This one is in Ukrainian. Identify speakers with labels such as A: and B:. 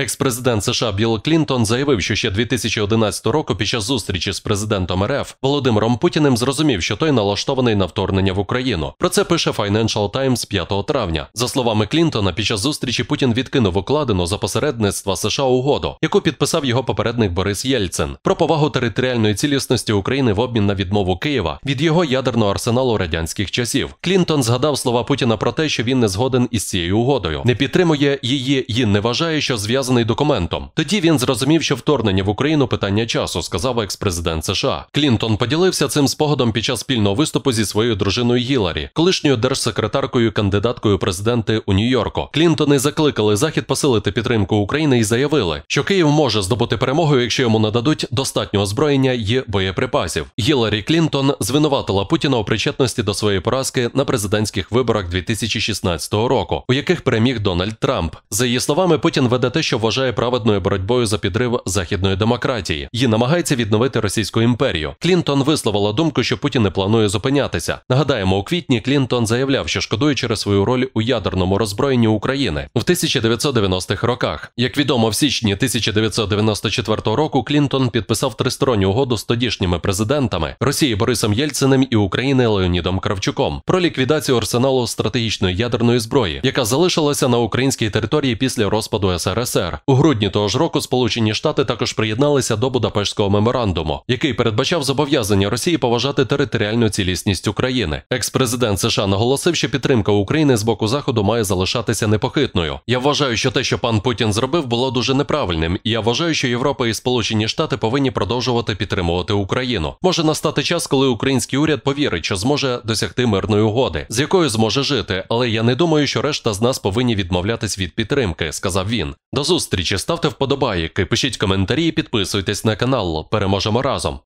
A: Екс-президент США Білл Клінтон заявив, що ще 2011 року під час зустрічі з президентом РФ Володимиром Путіним зрозумів, що той налаштований на вторгнення в Україну. Про це пише Financial Times 5 травня. За словами Клінтона, під час зустрічі Путін відкинув укладену за посередництва США угоду, яку підписав його попередник Борис Єльцин, про повагу територіальної цілісності України в обмін на відмову Києва від його ядерного арсеналу радянських часів. Клінтон згадав слова Путіна про те, що він не згоден із цією угодою, не підтримує її і не вважає, що зв'язано пов'язаний документом. Тоді він зрозумів, що вторгнення в Україну питання часу, сказав експрезидент США. Клінтон поділився цим спогадом під час спільного виступу зі своєю дружиною Гіларі, колишньою держсекретаркою, і кандидаткою президенти у Нью-Йорку. Клінтони закликали захід посилити підтримку України і заявили, що Київ може здобути перемогу, якщо йому нададуть достатньо озброєння і боєприпасів. Гіларі Клінтон звинуватила Путіна у причетності до своєї поразки на президентських виборах 2016 року, у яких переміг Дональд Трамп. За її словами, Путін веде те, що вважає праведною боротьбою за підрив західної демократії і намагається відновити російську імперію. Клінтон висловила думку, що Путін не планує зупинятися. Нагадаємо, у квітні Клінтон заявляв, що шкодує через свою роль у ядерному роззброєнні України в 1990-х роках. Як відомо, в січні 1994 року Клінтон підписав тристоронню угоду з тодішніми президентами Росії Борисом Єльциним і України Леонідом Кравчуком про ліквідацію арсеналу стратегічної ядерної зброї, яка залишилася на українській території після розпаду СРСР. СРСР. У грудні того ж року Сполучені Штати також приєдналися до Будапештського меморандуму, який передбачав зобов'язання Росії поважати територіальну цілісність України. Екс-президент США наголосив, що підтримка України з боку заходу має залишатися непохитною. Я вважаю, що те, що пан Путін зробив, було дуже неправильним. І я вважаю, що Європа і Сполучені Штати повинні продовжувати підтримувати Україну. Може настати час, коли український уряд повірить, що зможе досягти мирної угоди, з якою зможе жити, але я не думаю, що решта з нас повинні відмовлятись від підтримки, сказав він. До зустрічі, ставте вподобайки, пишіть коментарі і підписуйтесь на канал. Переможемо разом!